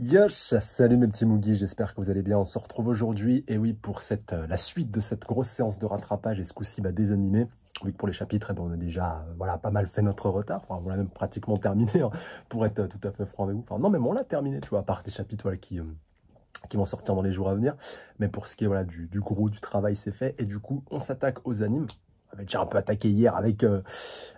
Yosh, salut mes petits Moogie, j'espère que vous allez bien, on se retrouve aujourd'hui, et oui, pour cette, euh, la suite de cette grosse séance de rattrapage, et ce coup-ci, bah, des animés, que pour les chapitres, eh ben, on a déjà euh, voilà, pas mal fait notre retard, on l'a même pratiquement terminé, hein, pour être euh, tout à fait franc avec vous, enfin non, mais on l'a terminé, tu vois, à part les chapitres qui, qui vont sortir dans les jours à venir, mais pour ce qui est voilà, du, du gros du travail, c'est fait, et du coup, on s'attaque aux animes, avait déjà un peu attaqué hier avec, euh,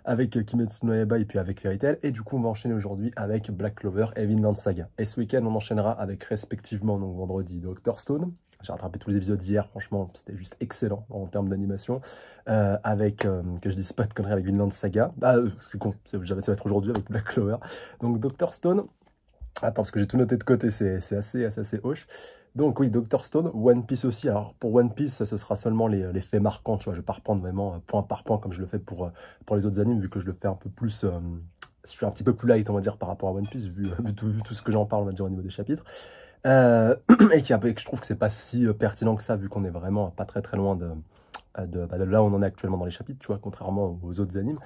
avec euh, Kimetsu no Yaiba et puis avec Fairy Et du coup, on va enchaîner aujourd'hui avec Black Clover et Vinland Saga. Et ce week-end, on enchaînera avec respectivement, donc vendredi, Doctor Stone. J'ai rattrapé tous les épisodes d'hier, franchement, c'était juste excellent en termes d'animation. Euh, avec, que je dise pas de conneries, avec Vinland Saga. Bah, je suis con, ça va être aujourd'hui avec Black Clover. Donc, Doctor Stone, Attends, parce que j'ai tout noté de côté, c'est assez, assez, assez hoche. Donc oui, Dr Stone, One Piece aussi. Alors pour One Piece, ça, ce sera seulement les, les, faits marquants, tu vois. Je vais pas reprendre vraiment euh, point par point comme je le fais pour, euh, pour les autres animes, vu que je le fais un peu plus... Euh, je suis un petit peu plus light, on va dire, par rapport à One Piece, vu, tout, ce que j'en parle, on va dire, au niveau des chapitres. et, qui, je trouve que c'est pas si pertinent que ça, vu qu'on est vraiment pas très très loin de, bah, de là où on en est actuellement dans les chapitres, tu vois, contrairement aux autres animes.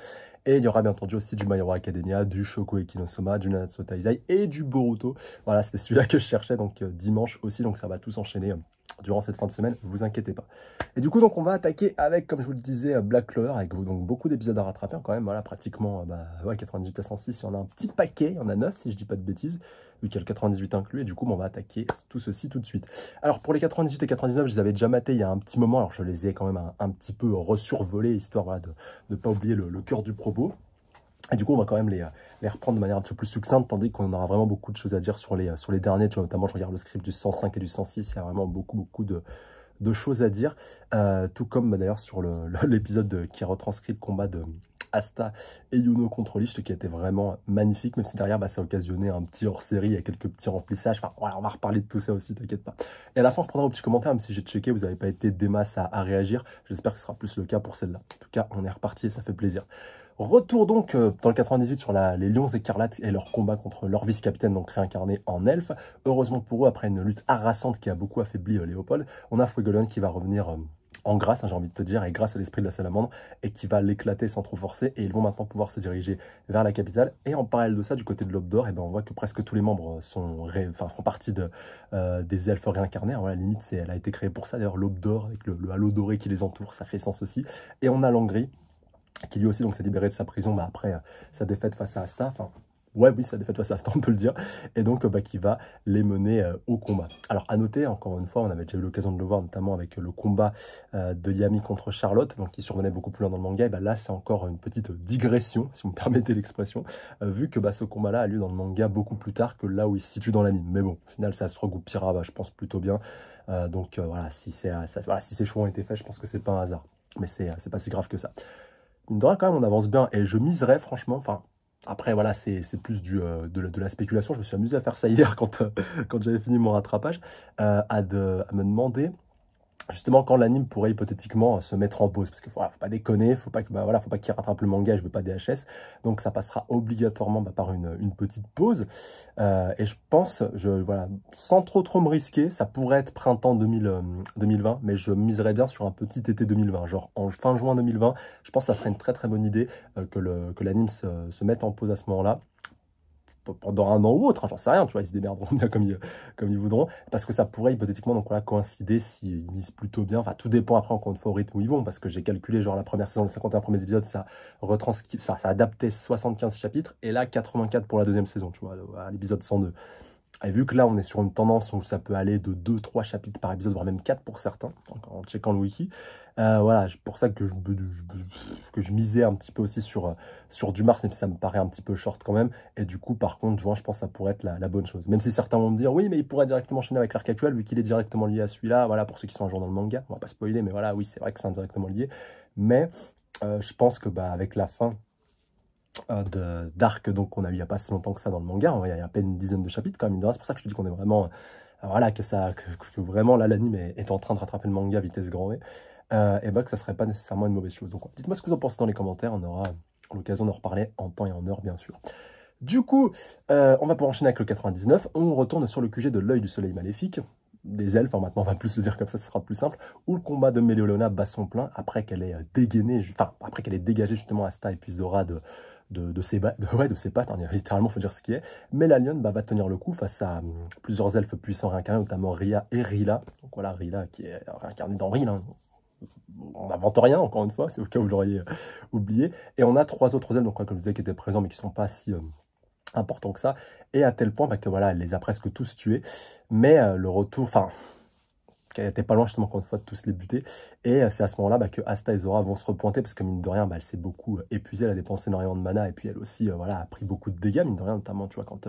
Et il y aura bien entendu aussi du My Academia, du Shoko Ekinosoma, du Nanatsu Taizai et du Boruto. Voilà, c'était celui-là que je cherchais, donc euh, dimanche aussi, donc ça va tous enchaîner euh, durant cette fin de semaine, vous inquiétez pas. Et du coup, donc on va attaquer avec, comme je vous le disais, euh, Black Clover, avec donc beaucoup d'épisodes à rattraper, hein, quand même, voilà, pratiquement bah, 98 à 106, il y en a un petit paquet, il y en a 9 si je dis pas de bêtises qui le 98 inclus. Et du coup, on va attaquer tout ceci tout de suite. Alors, pour les 98 et 99, je les avais déjà matés il y a un petit moment. Alors, je les ai quand même un, petit peu resurvolés, histoire de ne pas oublier le, cœur du propos. Et du coup, on va quand même les, reprendre de manière un petit peu plus succincte, tandis qu'on aura vraiment beaucoup de choses à dire sur les, derniers. notamment, je regarde le script du 105 et du 106, il y a vraiment beaucoup, beaucoup de, choses à dire. Euh, tout comme bah, d'ailleurs sur l'épisode qui retranscrit le combat de, Asta et Yuno contre Lich, qui était vraiment magnifique, même si derrière, bah, ça a occasionné un petit hors-série et quelques petits remplissages. on va reparler de tout ça aussi, t'inquiète pas. Et à la fin, je prendrai vos petits commentaires, même si j'ai checké, vous n'avez pas été des masses à, réagir. J'espère que ce sera plus le cas pour celle-là. En tout cas, on est reparti et ça fait plaisir. Retour donc euh, dans le 98 sur les Lions écarlates et leur combat contre leur vice-capitaine, donc réincarné en elfe. Heureusement pour eux, après une lutte harassante qui a beaucoup affaibli euh, Léopold, on a Fuegolon qui va revenir... Euh, en grâce, hein, j'ai envie de te dire, et grâce à l'esprit de la salamandre, et qui va l'éclater sans trop forcer. Et ils vont maintenant pouvoir se diriger vers la capitale. Et en parallèle de ça, du côté de l'Aube d'Or, eh ben, on voit que presque tous les membres sont enfin, font partie de, euh, des elfes réincarnés. la limite, elle a été créée pour ça. D'ailleurs, l'Aube d'Or, avec le, halo doré qui les entoure, ça fait sens aussi. Et on a l'Hongrie, qui lui aussi s'est libéré de sa prison bah, après euh, sa défaite face à Asta. Hein ouais, oui, ça défait face à Aston, on peut le dire, et donc euh, bah, qui va les mener euh, au combat. Alors à noter, encore une fois, on avait déjà eu l'occasion de le voir, notamment avec euh, le combat de Yami contre Charlotte, donc qui survenait beaucoup plus loin dans le manga, et bah, là c'est encore une petite digression, si vous me permettez l'expression, vu que bah, ce combat-là a lieu dans le manga beaucoup plus tard que là où il se situe dans l'anime. Mais bon, au final, ça se regroupera, bah, je pense, plutôt bien. donc voilà, si, si ces choix ont été faits, je pense que c'est pas un hasard. Mais c'est pas si grave que ça. Mine quand même, on avance bien. Et je miserais, franchement, enfin, après, voilà, c'est plus du, euh, de, la spéculation. Je me suis amusé à faire ça hier euh, quand, j'avais fini mon rattrapage, à, euh, à, me demander justement quand l'anime pourrait hypothétiquement se mettre en pause parce qu'il voilà, ah, faut pas déconner faut pas que bah, voilà faut pas qu'il rattrape le manga je veux pas DHS donc ça passera obligatoirement bah, par une, petite pause euh, et je pense je voilà sans trop trop me risquer ça pourrait être printemps 2020 euh, mais je miserais bien sur un petit été 2020 genre en fin juin 2020 je pense que ça serait une très très bonne idée euh, que l'anime se mette en pause à ce moment là pendant un an ou autre, hein, j'en sais rien, tu vois, ils se démerderont bien comme ils, comme ils voudront, parce que ça pourrait hypothétiquement donc coïncider s'ils misent plutôt bien, enfin tout dépend après encore une fois au rythme où ils vont, parce que j'ai calculé genre la première saison, le 51 premier épisode, ça, retranscrit, ça, ça adaptait 75 chapitres, et là 84 pour la deuxième saison, tu vois, à l'épisode 102. Et vu que là, on est sur une tendance où ça peut aller de 2-3 chapitres par épisode, voire même 4 pour certains, en checkant le wiki, euh, voilà, pour ça que je, que je misais un petit peu aussi sur, euh, sur du Mars, même si ça me paraît un petit peu short quand même. Et du coup, par contre, juin, je pense que ça pourrait être la, bonne chose. Même si certains vont me dire, oui, mais il pourrait directement enchaîner avec l'arc actuel, vu qu'il est directement lié à celui-là. Voilà, pour ceux qui sont un jour dans le manga, on va pas spoiler, mais voilà, oui, c'est vrai que c'est indirectement lié. Mais euh, je pense que bah, avec la fin euh, de d'arc donc qu'on a eu il n'y a pas si longtemps que ça dans le manga, il y a à peine une dizaine de chapitres quand même, c'est pour ça que je te dis qu'on est vraiment, euh, voilà, que, ça, que, vraiment là l'anime est, en train de rattraper le manga vitesse grand V, euh, et bah que ça serait pas nécessairement une mauvaise chose. Donc dites-moi ce que vous en pensez dans les commentaires, on aura l'occasion d'en reparler en temps et en heure bien sûr. Du coup, on va pouvoir enchaîner avec le 99, on retourne sur le QG de l'œil du soleil maléfique, des elfes, enfin maintenant on va plus le dire comme ça, ce sera plus simple, où le combat de Méléolona bat son plein après qu'elle ait dégainé, enfin après qu'elle ait dégagé justement Asta et puis Zora de de, ses, ouais, de pattes, hein, littéralement, faut dire ce qui est. Mais la lionne bah, va tenir le coup face à hum, plusieurs elfes puissants réincarnés, notamment Ria et Rila. Donc voilà, Rila qui est réincarnée dans Rila. Hein. On n'invente rien, encore une fois, c'est au cas où vous l'auriez euh, oublié. Et on a trois autres elfes, donc, que je disais, qui étaient présents, mais qui ne sont pas si... Euh, importants que ça et à tel point qu'elle bah, que voilà les a presque tous tués mais euh, le retour enfin elle était pas loin justement encore une fois de tous les buter. Et euh, c'est à ce moment-là bah, que Asta et Zora vont se repointer parce que mine de rien, bah, elle s'est beaucoup euh, épuisée, elle a dépensé énormément de mana et puis elle aussi euh, voilà, a pris beaucoup de dégâts, mine de rien, notamment tu vois, quand,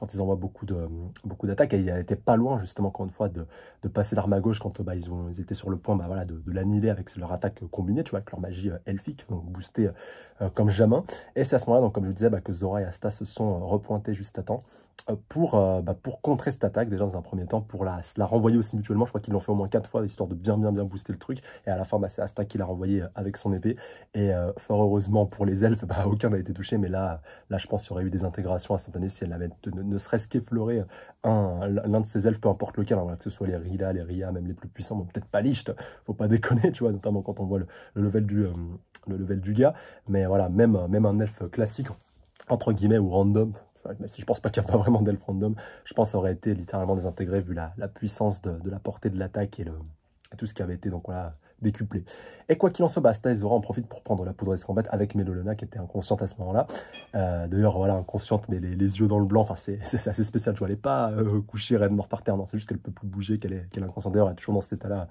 quand ils envoient beaucoup d'attaques. Beaucoup et il n'était pas loin, justement, encore une fois, de, de passer l'arme à gauche quand bah, ils, ont, ils étaient sur le point bah, voilà, de, l'annuler avec leur attaque combinée, tu vois, avec leur magie euh, elfique, donc boostée euh, comme jamais. Et c'est à ce moment-là, donc comme je vous disais, bah, que Zora et Asta se sont euh, repointés juste à temps pour, bah, pour contrer cette attaque déjà dans un premier temps, pour la, la renvoyer aussi mutuellement. Je crois qu'ils l'ont fait au moins quatre fois, histoire de bien bien bien booster le truc. Et à la fin, bah, c'est Asta qui l'a renvoyé avec son épée. Et fort heureusement pour les elfes, bah, aucun n'a été touché. Mais là, là, je pense qu'il y aurait eu des intégrations instantanées si elle tenu ne serait-ce qu'effleurer l'un de ces elfes, peu importe lequel, hein, que ce soit les Rila, les Ria, même les plus puissants, peut-être pas Licht, faut pas déconner, tu vois, notamment quand on voit le, level, du, euh, le level du gars, mais voilà, même, même un elfe classique, entre guillemets, ou random, même si je pense pas qu'il n'y a pas vraiment d'elfe random, je pense aurait été littéralement désintégré vu la, la puissance de, la portée de l'attaque et, tout ce qui avait été, donc voilà, décuplé. Et quoi qu'il en soit, bah, aura en profite pour prendre la poudre et se combattre avec Melolona qui était inconsciente à ce moment-là. Euh, d'ailleurs, voilà, inconsciente, mais les, yeux dans le blanc, enfin, c'est assez spécial. Je vois, elle pas coucher couchée, par terre, non, c'est juste qu'elle ne peut plus bouger, qu'elle est, inconsciente. D'ailleurs, elle est toujours dans cet état-là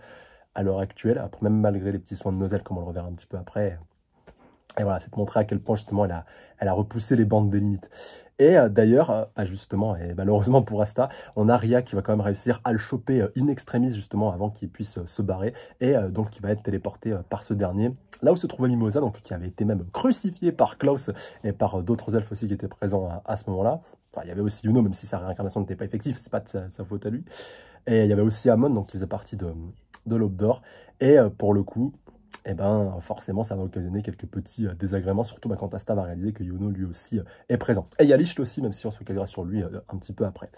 à l'heure actuelle, après, même malgré les petits soins de nauselle, comme on le reverra un petit peu après. Et voilà, c'est de montrer à quel point justement elle a, elle a repoussé les bandes des limites. Et euh, d'ailleurs, euh, bah, justement, et malheureusement pour Asta, on a Ria qui va quand même réussir à le choper euh, in extremis justement avant qu'il puisse se barrer, et donc qui va être téléporté par ce dernier. Là où se trouvait Mimosa, donc qui avait été même crucifié par Klaus et par d'autres elfes aussi qui étaient présents à, ce moment-là. Enfin, il y avait aussi Yuno, même si sa réincarnation n'était pas effective, c'est pas de sa, faute à lui. Et il y avait aussi Amon, donc qui faisait partie de, de l'Aube d'Or. Et pour le coup, et eh ben forcément ça va occasionner quelques petits euh, désagréments, surtout bah, quand Asta va réaliser que Yuno, lui aussi euh, est présent. Et Yalicht aussi, même si on se calera sur lui euh, un petit peu après.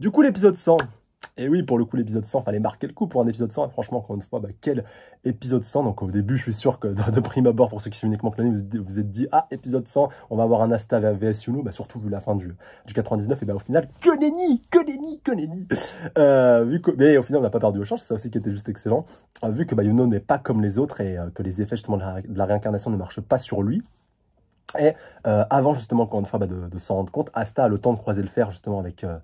Du coup l'épisode 100, et oui, pour le coup, l'épisode 100, fallait marquer le coup pour un épisode 100. franchement, encore une fois, bah, quel épisode 100 Donc au début, je suis sûr que de, prime abord, pour ceux qui sont uniquement clonés, vous vous êtes dit, ah, épisode 100, on va avoir un Asta vs Yuno, bah, surtout vu la fin du, du 99. Et bah au final, que nenni, que nenni, que nenni euh, vu que, Mais au final, on n'a pas perdu au change, c'est ça aussi qui était juste excellent. Euh, vu que bah, Yuno n'est pas comme les autres et euh, que les effets justement de la réincarnation ne marchent pas sur lui, et euh, avant justement, encore une fois, de, s'en rendre compte, Asta a le temps de croiser le fer justement avec, euh,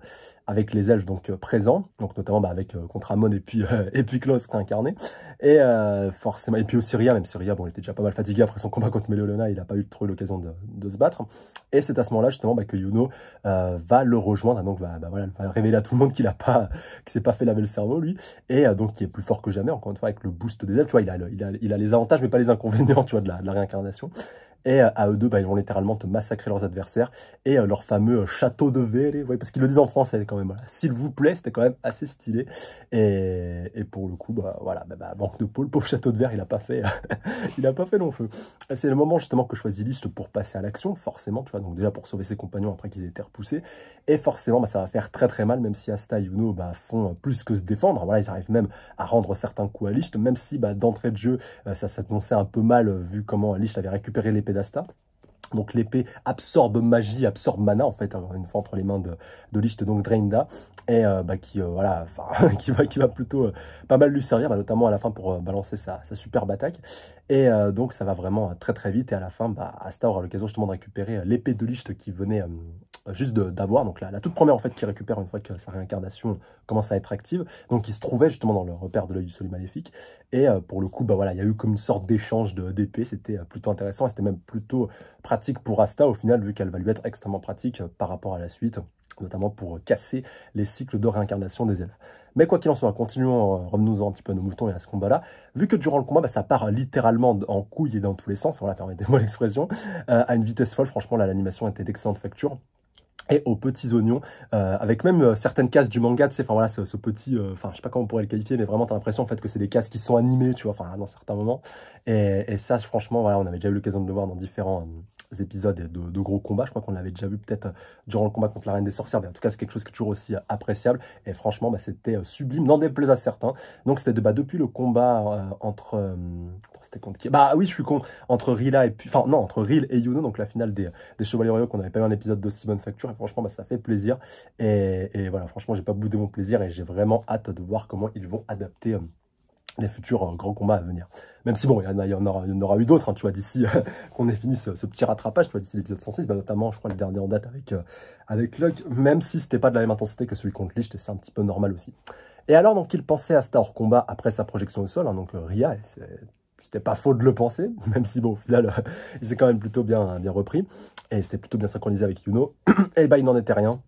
avec les elfes donc, euh, présents, donc notamment bah, avec Contramon et puis, et puis Klaus réincarné. Et forcément, et puis aussi Ria, même si Ria, bon, il était déjà pas mal fatigué après son combat contre Melolona, il n'a pas eu trop l'occasion de, de, se battre. Et c'est à ce moment-là justement bah, que Yuno va le rejoindre, donc va, bah, bah, voilà, va révéler à tout le monde qu'il a pas, qu'il s'est pas fait laver le cerveau lui, et donc il est plus fort que jamais, encore une fois, avec le boost des elfes, tu vois, il a, il a, il a les avantages mais pas les inconvénients, tu vois, de la, de la réincarnation. Et euh, à eux deux, bah, ils vont littéralement te massacrer leurs adversaires. Et euh, leur fameux euh, château de verre, parce qu'ils le disent en français quand même. S'il vous plaît, c'était quand même assez stylé. Et, et pour le coup, bah, voilà, banque bah, bah, de peau, pauvre château de verre, il n'a pas fait, il a pas fait long feu. C'est le moment justement que choisit Liszt pour passer à l'action, forcément, tu vois. Donc déjà pour sauver ses compagnons après qu'ils aient été repoussés. Et forcément, bah, ça va faire très très mal, même si Asta et Yuno font plus que se défendre. Voilà, ils arrivent même à rendre certains coups à Liszt, même si d'entrée de jeu, ça s'annonçait un peu mal vu comment Liszt avait récupéré l'épée d'Asta. Donc l'épée absorbe magie, absorbe mana en fait, hein, une fois entre les mains de, de donc Drainda, et euh, bah, qui, euh, voilà, qui, va, qui va plutôt euh, pas mal lui servir, bah, notamment à la fin pour balancer sa, sa, superbe attaque. Et donc ça va vraiment très très vite, et à la fin, bah, Asta aura l'occasion justement de récupérer l'épée de Licht qui venait euh, juste d'avoir, donc la, toute première en fait qui récupère une fois que sa réincarnation commence à être active, donc il se trouvait justement dans le repère de l'œil du soleil maléfique, et euh, pour le coup, bah voilà, il y a eu comme une sorte d'échange d'épées, c'était euh, plutôt intéressant, et c'était même plutôt pratique pour Asta au final, vu qu'elle va lui être extrêmement pratique par rapport à la suite, notamment pour casser les cycles de réincarnation des elfes. Mais quoi qu'il en soit, continuons, revenons-en un petit peu à nos moutons et à ce combat-là. Vu que durant le combat, bah, ça part littéralement en couille et dans tous les sens, voilà, permettez-moi l'expression, à une vitesse folle, franchement, là, l'animation était d'excellente facture et aux petits oignons, euh, avec même euh, certaines cases du manga, c'est enfin voilà, ce, petit, euh, enfin je sais pas comment on pourrait le qualifier, mais vraiment as l'impression en fait que c'est des cases qui sont animées, tu vois, enfin dans certains moments. Et, ça, franchement, voilà, on avait déjà eu l'occasion de le voir dans différents épisodes de, de, gros combats. Je crois qu'on l'avait déjà vu peut-être durant le combat contre la Reine des Sorcières, mais en tout cas c'est quelque chose qui est toujours aussi appréciable. Et franchement, bah, c'était sublime, n'en déplaise à certains. Donc c'était de, bah, depuis le combat entre, c'était contre qui Bah oui, je suis con, entre Rila et enfin non, entre Ril et Yuno, donc la finale des, Chevaliers Royaux qu'on avait pas eu un épisode de Simon Facture franchement, bah, ça fait plaisir. Et, voilà, franchement, j'ai pas boudé mon plaisir et j'ai vraiment hâte de voir comment ils vont adapter euh, les futurs euh, grands combats à venir. Même si bon, il y en, aura, eu d'autres, hein, tu vois, d'ici euh, qu'on ait fini ce, petit rattrapage, tu vois, d'ici l'épisode 106, bah, notamment, je crois, le dernier en date avec, avec même si c'était pas de la même intensité que celui contre Licht, et c'est un petit peu normal aussi. Et alors, donc, il pensait à Star Combat après sa projection au sol, hein, donc Ria, c'était pas faux de le penser, même si bon, au final, il s'est quand même plutôt bien, bien repris et c'était plutôt bien synchronisé avec Yuno, et bah eh ben, il n'en était rien.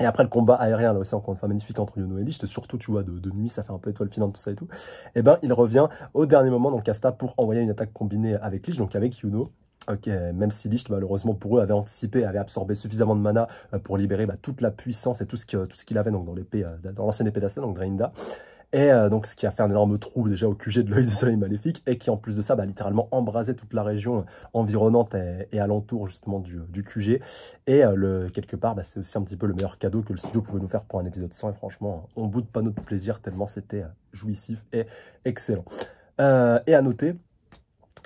Et après le combat aérien, là aussi encore une magnifique entre Yuno et Lich, surtout tu vois de, nuit, ça fait un peu étoile filante, tout ça et tout. Et eh ben il revient au dernier moment donc Casta pour envoyer une attaque combinée avec Lich, donc avec Yuno. ok même si Lich, malheureusement pour eux, avait anticipé, avait absorbé suffisamment de mana euh, pour libérer bah, toute la puissance et tout ce qu'il avait donc, dans euh, l'ancienne épée d'Asta, donc Drainda et euh, donc ce qui a fait un énorme trou déjà au QG de l'œil du soleil maléfique, et qui en plus de ça, bah, littéralement embrasé toute la région environnante et, alentour justement du, du QG, et euh, quelque part, bah, c'est aussi un petit peu le meilleur cadeau que le studio pouvait nous faire pour un épisode 100, et franchement, on bout de pas notre plaisir tellement c'était euh, jouissif et excellent. et à noter,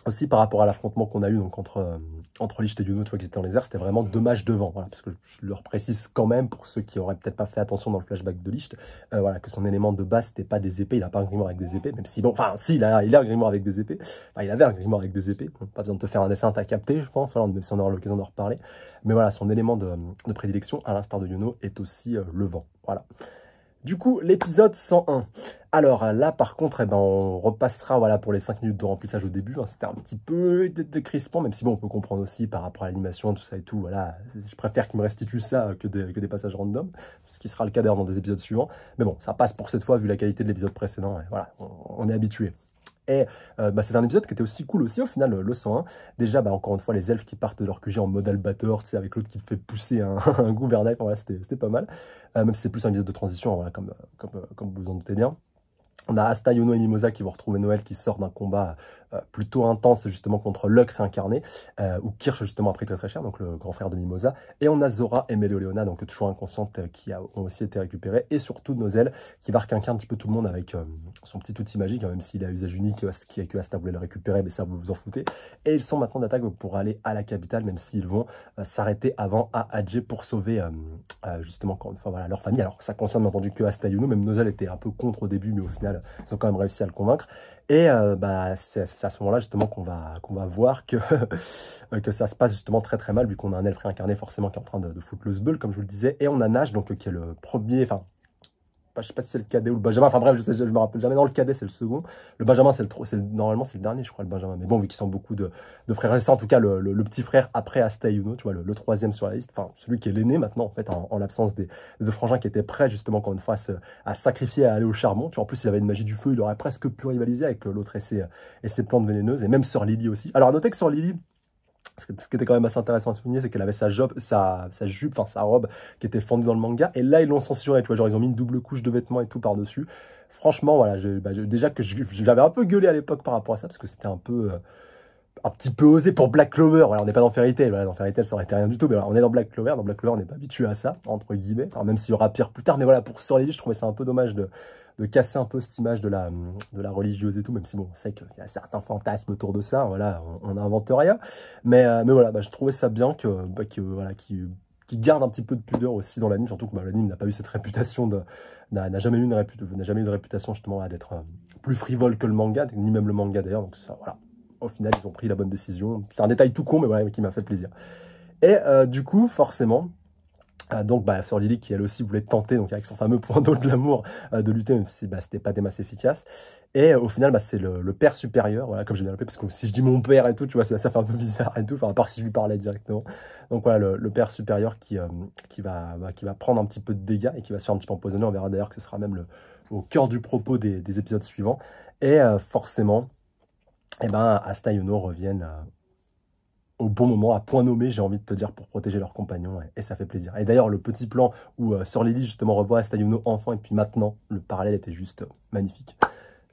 aussi par rapport à l'affrontement qu'on a eu donc entre euh, entre et Yuno, tu vois qu'ils étaient dans les airs, c'était vraiment dommage devant. Voilà, parce que je leur précise quand même pour ceux qui auraient peut-être pas fait attention dans le flashback de Licht, euh, voilà que son élément de base c'était pas des épées, il a pas un grimoire avec des épées, même si bon, enfin si il a, il a un grimoire avec des épées, enfin, il avait un grimoire avec des épées, pas besoin de te faire un dessin, t'as capté, je pense, voilà, même si on aura l'occasion d'en reparler. Mais voilà, son élément de, de prédilection, à l'instar de Yuno, est aussi euh, le vent. Voilà. Du coup, l'épisode 101. Alors euh, là, par contre, eh ben, on repassera voilà, pour les 5 minutes de remplissage au début. Hein. C'était un petit peu décrispant, même si bon, on peut comprendre aussi par rapport à l'animation, tout ça et tout. Voilà, je préfère qu'il me restitue ça euh, que des, que des, passages random, ce qui sera le cas dans des épisodes suivants. Mais bon, ça passe pour cette fois, vu la qualité de l'épisode précédent. voilà, on, on est habitué. Et euh, bah, c'est un épisode qui était aussi cool aussi, au final, euh, le 101. Hein. Déjà, bah, encore une fois, les elfes qui partent de leur QG en mode albator, avec l'autre qui te fait pousser un, gouvernail, c'était pas mal. Euh, même si c'est plus un épisode de transition, comme vous en doutez bien. On a Asta, Yuno et Mimosa qui vont retrouver Noël qui sort d'un combat euh, plutôt intense justement contre Luck réincarné, euh, où ou Kirsch justement a pris très très cher, donc le grand frère de Mimosa. Et on a Zora et Leona donc toujours inconsciente, euh, qui ont aussi été récupérées. Et surtout Nozel qui va requinquer un petit peu tout le monde avec son petit outil magique, hein, même s'il a usage unique, qui, que Asta voulait le récupérer, mais ça vous vous en foutez. Et ils sont maintenant d'attaque pour aller à la capitale, même s'ils vont s'arrêter avant à Adje pour sauver justement encore une fois voilà, leur famille. Alors ça concerne bien entendu que Asta Yuno, même Nozel était un peu contre au début, mais au final ils ont quand même réussi à le convaincre. Et euh, bah, c'est à ce moment-là justement qu'on va, qu'on va voir que, que ça se passe justement très très mal vu qu'on a un elfe réincarné forcément qui est en train de, foutre le bull comme je vous le disais. Et on a Nash donc, euh, qui est le premier, enfin je sais pas si c'est le cadet ou le Benjamin, enfin bref, je, me rappelle jamais. Non, le cadet c'est le second. Le Benjamin c'est le, normalement c'est le dernier, je crois le Benjamin. Mais bon, vu qu'ils sont beaucoup de, frères et en tout cas le, petit frère après Astayuno, tu vois, le, troisième sur la liste, enfin celui qui est l'aîné maintenant en fait, en, l'absence des, deux frangins qui étaient prêts justement encore une fois à sacrifier, à aller au charbon. Tu en plus il avait une magie du feu, il aurait presque pu rivaliser avec euh, l'autre et ses, et ses plantes vénéneuses et même Sœur Lily aussi. Alors à noter que Sœur Lily ce qui était quand même assez intéressant à souligner, c'est qu'elle avait sa, job, sa, jupe, enfin sa robe qui était fendue dans le manga. Et là, ils l'ont censuré tu vois, genre ils ont mis une double couche de vêtements et tout par-dessus. Franchement, voilà, bah, déjà que j'avais un peu gueulé à l'époque par rapport à ça, parce que c'était un peu... Euh, un petit peu osé pour Black Clover. Alors on n'est pas dans Fairy Tail, dans Fairy Tail ça aurait été rien du tout, mais on est dans Black Clover, dans Black Clover on n'est pas habitué à ça, entre guillemets, même s'il y aura pire plus tard, mais voilà, pour Sorelli, je trouvais ça un peu dommage de, de casser un peu cette image de la, de la religieuse et tout, même si bon, on sait qu'il y a certains fantasmes autour de ça, voilà, on n'invente rien. Mais, euh, mais voilà, bah, je trouvais ça bien que, bah, voilà, qui garde un petit peu de pudeur aussi dans l'anime, surtout que bah, l'anime n'a pas eu cette réputation de n'a jamais eu une réputation, n'a jamais eu de réputation justement d'être euh, plus frivole que le manga, ni même le manga d'ailleurs. Donc ça, voilà, au final ils ont pris la bonne décision. C'est un détail tout con, mais voilà, qui m'a fait plaisir. Et euh, du coup, forcément, ah, donc bah, sur Lily qui elle aussi voulait tenter donc avec son fameux point d'eau de l'amour euh, de lutter même si bah, c'était pas des masses efficaces et euh, au final bah, c'est le, père supérieur voilà comme j'ai bien appelé parce que si je dis mon père et tout tu vois ça, ça fait un peu bizarre et tout enfin à part si je lui parlais directement donc voilà le, père supérieur qui euh, qui va bah, qui va prendre un petit peu de dégâts et qui va se faire un petit peu empoisonner on verra d'ailleurs que ce sera même au cœur du propos des, épisodes suivants et forcément et eh ben Asta et Yuno reviennent au bon moment, à point nommé, j'ai envie de te dire, pour protéger leurs compagnons, et, ça fait plaisir. Et d'ailleurs, le petit plan où euh, Sir Lily justement revoit Stayuno enfant, et puis maintenant, le parallèle était juste euh, magnifique.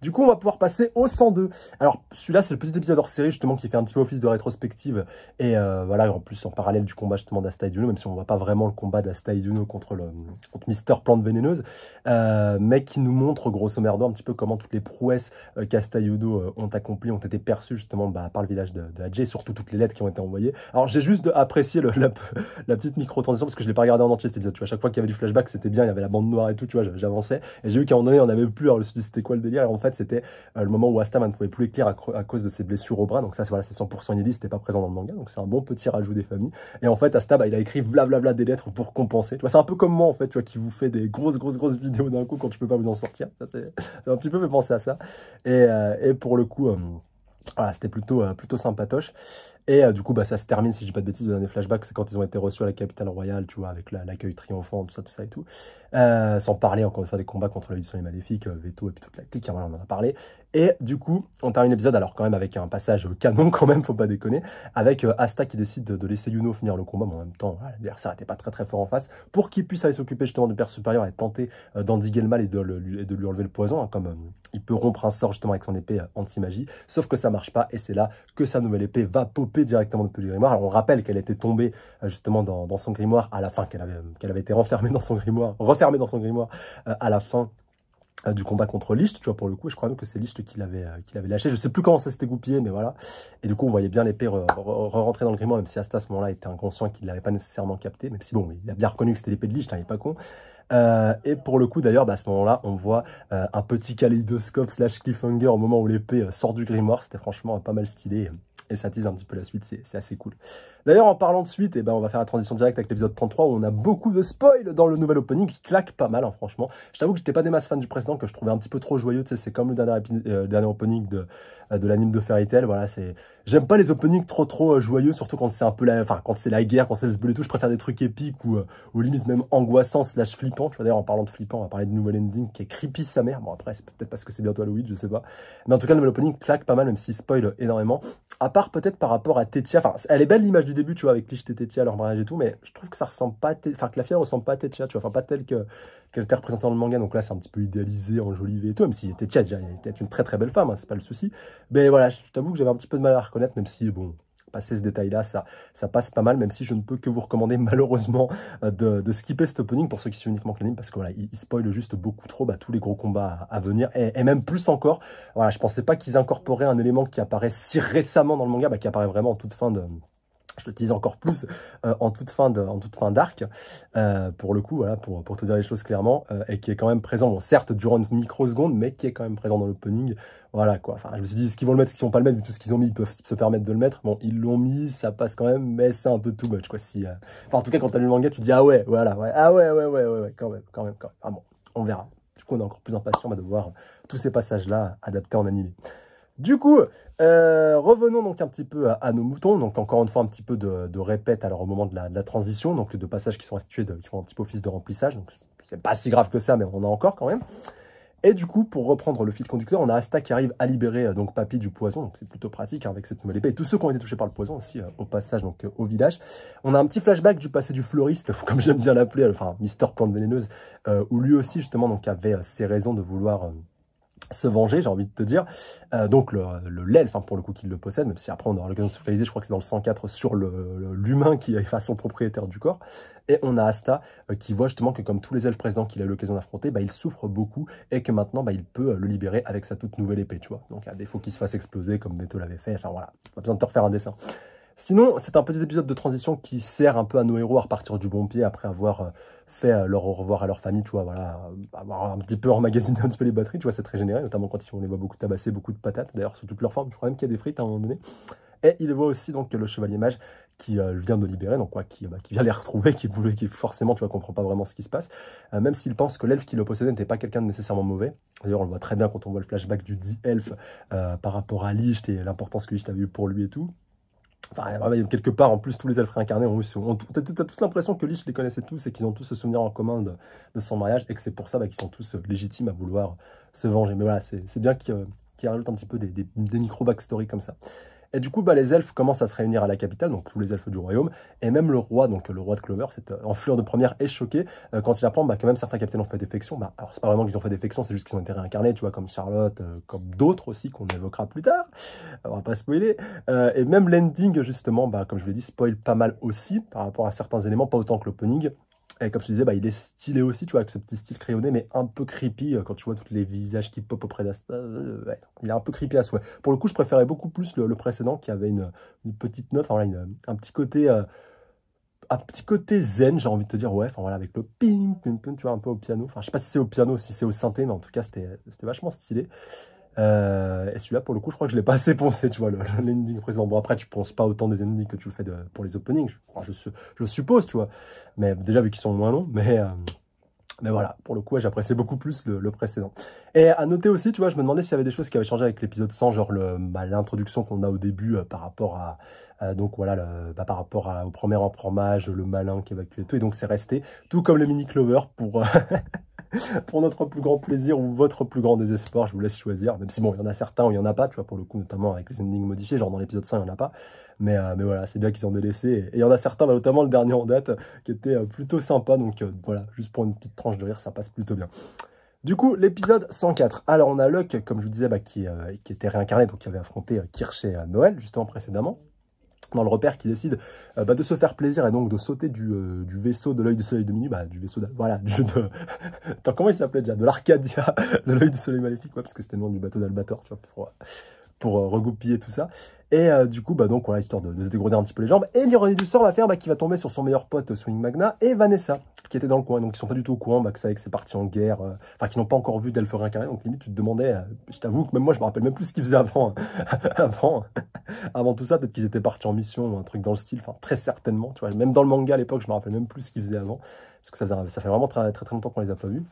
Du coup, on va pouvoir passer au 102. Alors, celui-là, c'est le petit épisode hors série, justement, qui fait un petit peu office de rétrospective. Et euh, voilà, en plus, en parallèle du combat, justement, d'Asta même si on voit pas vraiment le combat d'Asta contre, le, contre Mister Plante Vénéneuse, euh, mais qui nous montre, grosso merdo, un petit peu comment toutes les prouesses euh, euh ont accompli ont été perçues, justement, bah, par le village de, de et surtout toutes les lettres qui ont été envoyées. Alors, j'ai juste apprécié la, petite micro-transition, parce que je l'ai pas regardé en entier, cet épisode. Tu vois, à chaque fois qu'il y avait du flashback, c'était bien, il y avait la bande noire et tout, tu vois, j'avançais. Et j'ai vu qu'à un moment donné, on avait plus, alors je me c'était quoi le délire? en c'était euh, le moment où Asta ne pouvait plus écrire à, cause de ses blessures au bras. Donc ça, voilà, c'est 100% inédit, c'était pas présent dans le manga. Donc c'est un bon petit rajout des familles. Et en fait, Asta il a écrit blablabla des lettres pour compenser. Tu vois, c'est un peu comme moi, en fait, tu vois, qui vous fait des grosses, grosses, grosses vidéos d'un coup quand tu peux pas vous en sortir. Ça, c'est un petit peu fait penser à ça. Et, euh, et pour le coup... Euh, c'était plutôt, plutôt sympatoche. Et euh, du coup, bah, ça se termine, si je dis pas de bêtises, dans les flashbacks, c'est quand ils ont été reçus à la capitale royale, tu vois, avec l'accueil triomphant, tout ça, tout ça et tout. Euh, sans parler encore de faire des combats contre l'édition des maléfiques, euh, Veto et puis toute la clique, hein, voilà, on en a parlé. Et du coup, on termine l'épisode, alors quand même avec un passage canon, quand même, faut pas déconner, avec Asta qui décide de, laisser Yuno finir le combat, mais en même temps, l'adversaire n'était pas très très fort en face, pour qu'il puisse aller s'occuper justement de père supérieur et tenter d'endiguer le mal et de, de, lui enlever le poison, hein, comme il peut rompre un sort justement avec son épée anti-magie, sauf que ça marche pas, et c'est là que sa nouvelle épée va popper directement depuis le grimoire. on rappelle qu'elle était tombée euh, justement dans, son grimoire à la fin, euh, qu'elle avait, été renfermée dans son grimoire, refermée dans son grimoire euh, à la fin du combat contre Licht, tu vois, pour le coup, je crois même que c'est Licht qui l'avait qui l'avait lâché. Je sais plus comment ça s'était goupillé, mais voilà. Et du coup, on voyait bien l'épée re-rentrer dans le grimoire, même si Asta, à ce moment-là, était inconscient qu'il ne l'avait pas nécessairement capté, même si bon, il a bien reconnu que c'était l'épée de Licht, hein, il n'est pas con. et pour le coup, d'ailleurs, bah, à ce moment-là, on voit un petit kaléidoscope slash cliffhanger au moment où l'épée sort du grimoire. C'était franchement pas mal stylé et ça tease un petit peu la suite, c'est assez cool. D'ailleurs, en parlant de suite, eh ben, on va faire la transition directe avec l'épisode 33 où on a beaucoup de spoil dans le nouvel opening qui claque pas mal, hein, franchement. Je t'avoue que j'étais pas des masses fans du précédent, que je trouvais un petit peu trop joyeux, tu sais, c'est comme le dernier, euh, dernier opening de euh, de l'anime de Fairy Tail. Voilà, c'est. J'aime pas les openings trop trop euh, joyeux, surtout quand c'est un peu la, enfin quand c'est la guerre, quand c'est le zbeul et tout. Je préfère des trucs épiques ou, euh, ou limite même angoissants slash flippants. Tu vois d'ailleurs en parlant de flippant, on va parler de nouvel ending qui est creepy sa mère. Bon après c'est peut-être parce que c'est bientôt Halloween, je sais pas. Mais en tout cas le nouvel opening claque pas mal, même s'il spoil énormément. À part peut-être par rapport à Tetia. Enfin elle est belle l'image du début, tu vois avec Lich et Tetia leur mariage et tout, mais je trouve que ça ressemble pas, enfin que la fille ressemble pas à Tetia, tu vois, enfin pas telle que qu'elle était représentée dans le manga. Donc là, c'est un petit peu idéalisé, enjolivé et tout, même si il était une très très belle femme, hein, c'est pas le souci. Mais voilà, je t'avoue que j'avais un petit peu de mal à reconnaître, même si, bon, passer ce détail-là, ça, ça passe pas mal, même si je ne peux que vous recommander malheureusement euh, de, skipper cet opening pour ceux qui suivent uniquement l'anime, parce que voilà, il, juste beaucoup trop bah, tous les gros combats à, venir, et, même plus encore. Voilà, je pensais pas qu'ils incorporaient un élément qui apparaît si récemment dans le manga, bah, qui apparaît vraiment en toute fin de je l'utilise encore plus euh, en toute fin toute fin d'arc euh, pour le coup voilà pour, pour te dire les choses clairement euh, et qui est quand même présent bon certes durant une microseconde mais qui est quand même présent dans l'opening voilà quoi enfin je me suis dit ce qu'ils vont le mettre ce qu'ils vont pas le mettre vu tout ce qu'ils ont mis ils peuvent se permettre de le mettre bon ils l'ont mis ça passe quand même mais c'est un peu too much quoi si enfin en tout cas quand t'as lu le manga tu te dis ah ouais voilà ouais ah ouais ouais ouais ouais, quand même quand même quand même ah bon on verra du coup on est encore plus impatient de voir tous ces passages là adaptés en animé du coup, euh, revenons donc un petit peu à, nos moutons. Donc encore une fois un petit peu de, répète alors au moment de la, transition, donc de passages qui sont restitués, qui font un petit peu office de remplissage. Donc c'est pas si grave que ça, mais on en a encore quand même. Et du coup, pour reprendre le fil conducteur, on a Asta qui arrive à libérer euh, donc Papy du poison, donc c'est plutôt pratique hein, avec cette nouvelle épée. Et tous ceux qui ont été touchés par le poison aussi, euh, au passage, donc au vidage. On a un petit flashback du passé du fleuriste, comme j'aime bien l'appeler, enfin Mister Plante Vénéneuse, où lui aussi justement donc avait ses raisons de vouloir se venger, j'ai envie de te dire. Euh, donc le, l'elfe, hein, pour le coup, qui le possède, même si après on aura l'occasion de se focaliser, je crois que c'est dans le 104 sur le, l'humain qui est façon propriétaire du corps. Et on a Asta euh, qui voit justement que comme tous les elfes précédents qu'il a eu l'occasion d'affronter, bah, il souffre beaucoup et que maintenant bah, il peut euh, le libérer avec sa toute nouvelle épée, tu vois. Donc à défaut qu'il se fasse exploser comme Beto l'avait fait, enfin voilà, pas besoin de te refaire un dessin. Sinon, c'est un petit épisode de transition qui sert un peu à nos héros à repartir du bon pied après avoir euh, fait euh, leur au revoir à leur famille, tu vois, voilà, euh, avoir un petit peu emmagasiné un petit peu les batteries, tu vois, c'est très généré, notamment quand on les voit beaucoup tabasser, beaucoup de patates, d'ailleurs, sous toutes leurs formes, je crois même qu'il y a des frites à un moment donné. Et il voit aussi donc le chevalier mage qui vient de libérer, donc quoi, qui, bah, vient les retrouver, qui voulait, qui forcément, tu vois, comprend pas vraiment ce qui se passe, même s'il pense que l'elfe qui le possédait n'était pas quelqu'un de nécessairement mauvais. D'ailleurs, on le voit très bien quand on voit le flashback du dit elfe par rapport à Licht et l'importance que Licht avait eu pour lui et tout. Enfin, quelque part, en plus, tous les elfes réincarnés ont eu... On, tous l'impression que Lich les connaissait tous et qu'ils ont tous ce souvenir en commun de, son mariage et que c'est pour ça bah, qu'ils sont tous euh, légitimes à vouloir euh, se venger. Mais voilà, c'est bien qu'ils qu un petit peu des, des micro-backstories comme ça. Et du coup, bah, les elfes commencent à se réunir à la capitale, donc tous les elfes du royaume, et même le roi, donc le roi de Clover, euh, en fleur de première, est choqué euh, quand il apprend bah, que même certains capitaines ont fait défection. Bah, alors, c'est pas vraiment qu'ils ont fait défection, c'est juste qu'ils ont été réincarnés, tu vois, comme Charlotte, euh, comme d'autres aussi qu'on évoquera plus tard. On va pas spoiler. et même l'ending, justement, bah, comme je l'ai dit, spoil pas mal aussi par rapport à certains éléments, pas autant que l'opening. Et comme je te disais, bah, il est stylé aussi, tu vois, avec ce petit style crayonné, mais un peu creepy euh, quand tu vois tous les visages qui pop auprès d'Asta. Euh, il est un peu creepy à souhait. Pour le coup, je préférais beaucoup plus le, précédent qui avait une, petite note, enfin, un petit côté. Euh, un petit côté zen, j'ai envie de te dire, ouais, enfin voilà, avec le ping, ping, ping, tu vois, un peu au piano. Enfin, je sais pas si c'est au piano, si c'est au synthé, mais en tout cas, c'était vachement stylé. Euh, et celui-là, pour le coup, je crois que je l'ai pas assez poncé, tu vois, l'ending le, précédent. Bon, après, tu ne penses pas autant des endings que tu le fais de, pour les openings, je, je, suppose, tu vois. Mais déjà, vu qu'ils sont moins longs, mais, euh, mais voilà, pour le coup, j'appréciais beaucoup plus le, le, précédent. Et à noter aussi, tu vois, je me demandais s'il y avait des choses qui avaient changé avec l'épisode 100, genre bah, l'introduction qu'on a au début euh, par rapport à, donc voilà, bah, par rapport au premier empromage, le malin qui évacue et tout. Et donc, c'est resté, tout comme le mini Clover pour. pour notre plus grand plaisir ou votre plus grand désespoir, je vous laisse choisir. Même si bon, il y en a certains où il n'y en a pas, tu vois, pour le coup, notamment avec les endings modifiés, genre dans l'épisode 5, il n'y en a pas. Mais, euh, mais voilà, c'est bien qu'ils en aient laissé. Et il y en a certains, bah, notamment le dernier en date, qui était euh, plutôt sympa. Donc euh, voilà, juste pour une petite tranche de rire, ça passe plutôt bien. Du coup, l'épisode 104. Alors, on a Luck, comme je vous disais, bah, qui, était réincarné, donc qui avait affronté Kirche et Noël, justement précédemment dans le repère qui décide euh, bah, de se faire plaisir et donc de sauter euh, du, vaisseau de l'œil du soleil de minuit, bah, du vaisseau, de, voilà, du, de, attends, comment il s'appelait déjà De l'Arcadia, de l'œil du soleil maléfique, parce que c'était le nom du bateau d'Albator, tu vois, pour, euh, regoupiller tout ça. Et du coup, bah donc voilà, histoire de, se dégrouder un petit peu les jambes. Et l'ironie du sort va faire bah, qu'il va tomber sur son meilleur pote Swing Magna et Vanessa, qui était dans le coin. Donc ils sont pas du tout au coin bah, que c'est c'est parti en guerre, enfin qui n'ont pas encore vu d'Elfe carré Donc limite, tu te demandais, je t'avoue que même moi, je me rappelle même plus ce qu'ils faisaient avant, avant avant tout ça, peut-être qu'ils étaient partis en mission ou un truc dans le style, enfin très certainement, tu vois. Même dans le manga à l'époque, je me rappelle même plus ce qu'ils faisaient avant, parce que ça, ça fait vraiment très, très, longtemps qu'on les a pas vus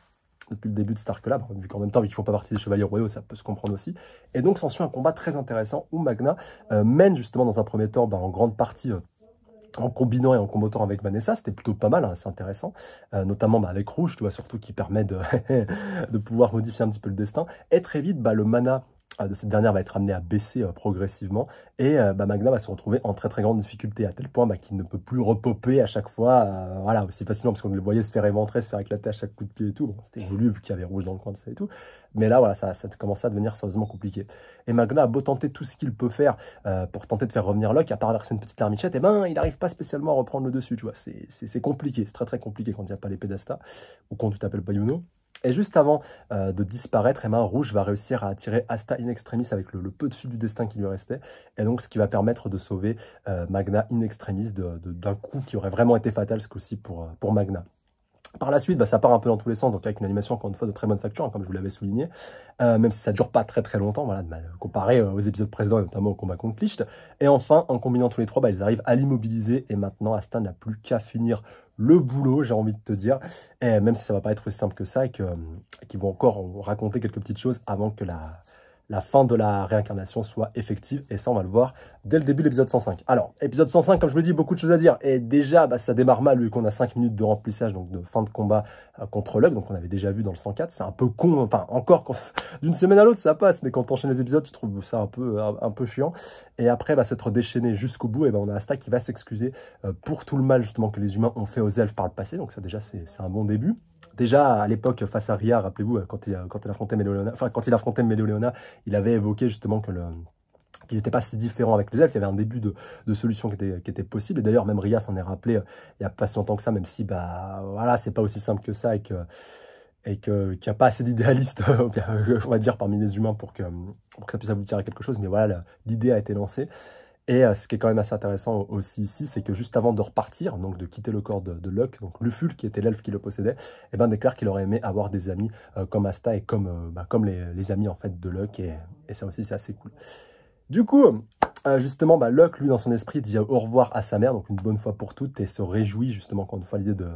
depuis le début de Stark là, vu qu'en même temps, vu qu'ils font pas partie des chevaliers royaux, ça peut se comprendre aussi. Et donc, s'ensuit un combat très intéressant où Magna euh, mène justement dans un premier temps, bah, en grande partie. Euh, en combinant et en combattant avec Vanessa, c'était plutôt pas mal, hein, c'est intéressant, euh, notamment bah, avec Rouge, tu vois, surtout qui permet de, de pouvoir modifier un petit peu le destin. Et très vite, bah, le mana euh, de cette dernière va être amenée à baisser euh, progressivement et euh, bah, Magna va se retrouver en très très grande difficulté à tel point bah, qu'il ne peut plus repoper à chaque fois voilà aussi facilement parce qu'on le voyait se faire éventrer se faire éclater à chaque coup de pied et tout c'était voulu vu qu'il y avait rouge dans le coin de ça et tout mais là voilà ça, ça commençait à devenir sérieusement compliqué et Magna a beau tenter tout ce qu'il peut faire pour tenter de faire revenir Locke à part verser une petite armichette et eh ben il n'arrive pas spécialement à reprendre le dessus tu vois c'est compliqué c'est très très compliqué quand il n'y a pas les pédastas ou quand tu t'appelles pas et juste avant euh, de disparaître, Emma Rouge va réussir à attirer Asta in extremis avec le, peu de fil du destin qui lui restait. Et donc, ce qui va permettre de sauver euh, Magna in extremis d'un coup qui aurait vraiment été fatal, ce coup-ci pour, euh, pour Magna. Par la suite, bah, ça part un peu dans tous les sens, donc avec une animation, encore une fois, de très bonne facture, hein, comme je vous l'avais souligné, même si ça ne dure pas très très longtemps, voilà, comparé aux épisodes précédents, notamment au combat contre Licht. Et enfin, en combinant tous les trois, bah, ils arrivent à l'immobiliser, et maintenant, Asta n'a plus qu'à finir le boulot, j'ai envie de te dire, et même si ça va pas être aussi simple que ça et euh, qu'ils vont encore raconter quelques petites choses avant que la, la fin de la réincarnation soit effective. Et ça, on va le voir dès le début de l'épisode 105. Alors, épisode 105, comme je vous le dis, beaucoup de choses à dire. Et déjà, bah, ça démarre mal, vu qu'on a 5 minutes de remplissage, donc de fin de combat euh, contre Lug, donc on avait déjà vu dans le 104. C'est un peu con, enfin, encore, d'une semaine à l'autre, ça passe, mais quand enchaînes les épisodes, tu trouves ça un peu, euh, un, peu chiant. Et après, va bah, s'être déchaîné jusqu'au bout, et ben on a Asta qui va s'excuser euh, pour tout le mal, justement, que les humains ont fait aux elfes par le passé. Donc ça, déjà, c'est un bon début. Déjà, à l'époque, face à Ria, rappelez-vous, euh, quand il, euh, quand affrontait Médoléona, enfin, quand il affrontait il avait évoqué justement que le qu'ils n'étaient pas si différents avec les elfes, il y avait un début de, solution qui était, était possible, et d'ailleurs même Ria s'en est rappelé euh, il n'y a pas si longtemps que ça, même si bah voilà, c'est pas aussi simple que ça, et que et qu'il n'y a pas assez d'idéalistes, on va dire, parmi les humains pour que, pour que ça puisse aboutir à quelque chose. Mais voilà, l'idée a été lancée. Et euh, ce qui est quand même assez intéressant aussi ici, c'est que juste avant de repartir, donc de quitter le corps de, de Luck, donc Luful, qui était l'elfe qui le possédait, eh ben, déclare qu'il aurait aimé avoir des amis euh, comme Asta et comme, euh, bah, les, amis en fait de Luck, et, ça aussi c'est assez cool. Du coup, justement, bah, Luck, lui, dans son esprit, dit au revoir à sa mère, donc une bonne fois pour toutes, et se réjouit justement, quand une fois, l'idée de,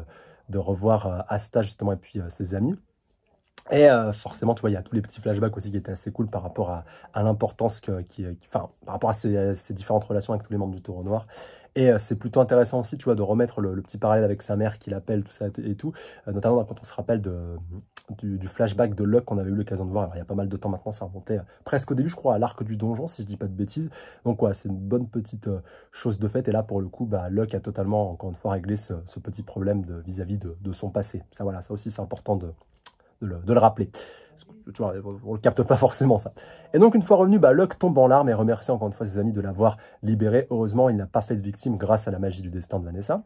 de revoir Asta justement et puis ses amis. Et euh, forcément, tu vois, il y a tous les petits flashbacks aussi qui étaient assez cool par rapport à, l'importance qui, enfin, par rapport à ces, différentes relations avec tous les membres du Taureau Noir. Et euh, c'est plutôt intéressant aussi, tu vois, de remettre le, petit parallèle avec sa mère qui l'appelle, tout ça et tout. Euh, notamment bah, quand on se rappelle du, flashback de Luck qu'on avait eu l'occasion de voir. il y a pas mal de temps maintenant, ça remontait presque au début, je crois, à l'arc du donjon, si je dis pas de bêtises. Donc, ouais, c'est une bonne petite chose de fait. Et là, pour le coup, bah, Luck a totalement, encore une fois, réglé ce, petit problème vis-à-vis de, de son passé. Ça, voilà, ça aussi, c'est important de de le, rappeler. tu on le capte pas forcément ça. Et donc une fois revenu, bah, tombe en larmes et remercie encore une fois ses amis de l'avoir libéré. Heureusement, il n'a pas fait de victime grâce à la magie du destin de Vanessa.